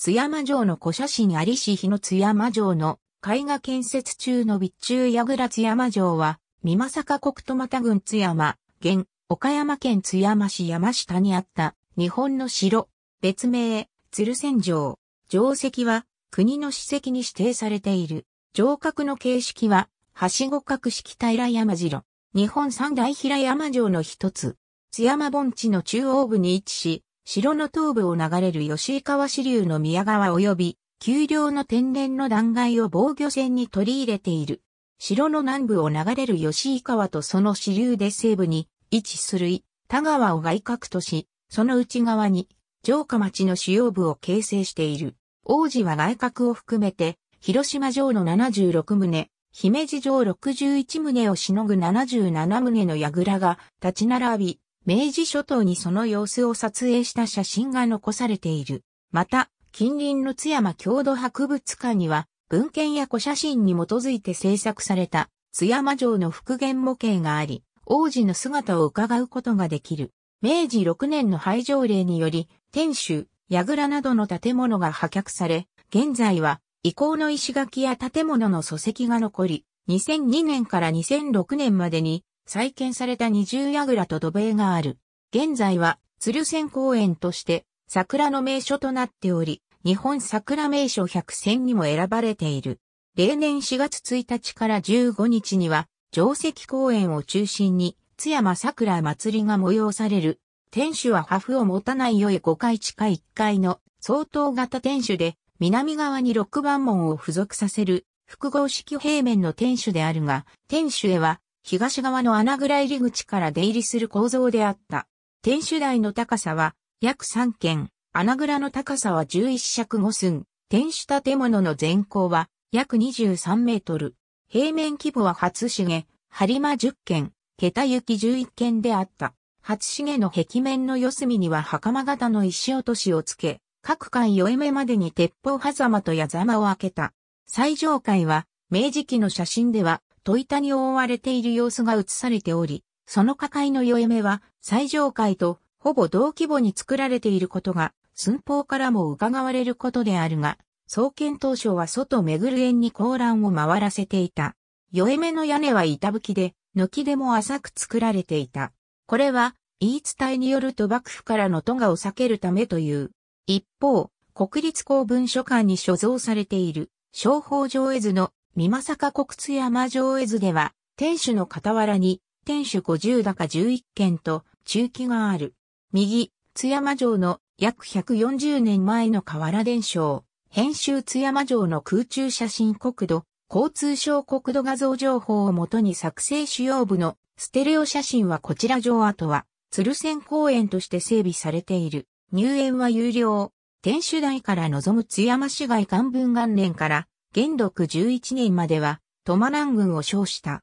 津山城の古写真ありし日の津山城の絵画建設中の備中矢倉津山城は、三作国戸又郡津山、現、岡山県津山市山下にあった日本の城、別名、鶴仙城。城跡は国の史跡に指定されている。城郭の形式は、はしご格式平山城。日本三大平山城の一つ。津山盆地の中央部に位置し、城の東部を流れる吉井川支流の宮川及び、丘陵の天然の断崖を防御線に取り入れている。城の南部を流れる吉井川とその支流で西部に位置する田川を外郭とし、その内側に城下町の主要部を形成している。王子は外郭を含めて、広島城の76棟、姫路城61棟をしのぐ77棟の櫓が立ち並び、明治諸島にその様子を撮影した写真が残されている。また、近隣の津山郷土博物館には、文献や古写真に基づいて制作された津山城の復元模型があり、王子の姿を伺うことができる。明治6年の廃城令により、天守、櫓などの建物が破却され、現在は遺構の石垣や建物の礎石が残り、2002年から2006年までに再建された二重櫓と土塀がある。現在は鶴仙公園として桜の名所となっており、日本桜名所百選にも選ばれている。例年4月1日から15日には、定石公園を中心に、津山桜祭りが催される。天守は破風を持たない良い5階地下1階の相当型天守で、南側に6番門を付属させる複合式平面の天守であるが、天守へは東側の穴蔵入り口から出入りする構造であった。天守台の高さは約3軒、穴蔵の高さは11尺5寸、天守建物の全高は約23メートル。平面規模は初重、張間10軒、桁行き11軒であった。初重の壁面の四隅には袴型の石落としをつけ、各階4目までに鉄砲狭間と矢狭間を開けた。最上階は、明治期の写真では、戸板に覆われている様子が映されており、その下界の宵目は最上階とほぼ同規模に作られていることが寸法からも伺われることであるが、創建当初は外めぐる園に高欄を回らせていた。宵目の屋根は板吹きで、軒でも浅く作られていた。これは、言い伝えによると幕府からの都がを避けるためという。一方、国立公文書館に所蔵されている、商法上絵図の三坂国津山城絵図では、天守の傍らに、天守五十高十一軒と、中期がある。右、津山城の約140年前の河原伝承、編集津山城の空中写真国土、交通省国土画像情報をもとに作成主要部のステレオ写真はこちら城跡は、鶴仙公園として整備されている。入園は有料。天守台から望む津山市街漢文元年から元禄11年までは、トマラン軍を称した。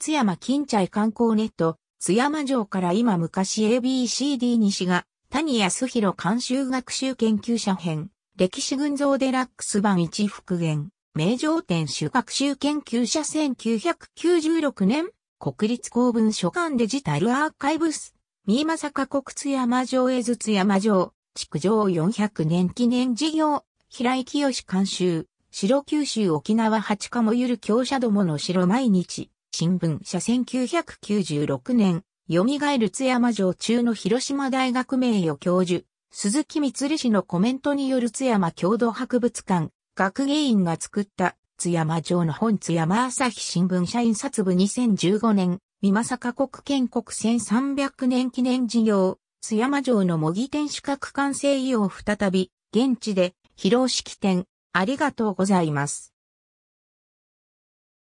津山近茶観光ネット、津山城から今昔 ABCD 西が、谷康弘監修学習研究者編、歴史群像デラックス版一復元、名城天主学習研究者1996年、国立公文書館デジタルアーカイブス、三馬坂国津山城へ津山城、築城400年記念事業、平井清監修。白九州沖縄八カモゆる強者どもの白毎日、新聞社1996年、蘇る津山城中の広島大学名誉教授、鈴木光氏のコメントによる津山郷土博物館、学芸員が作った津山城の本津山朝日新聞社印刷部2015年、三美作国建国1300年記念事業、津山城の模擬天守閣完成以を再び、現地で、披露式典、ありがとうございます。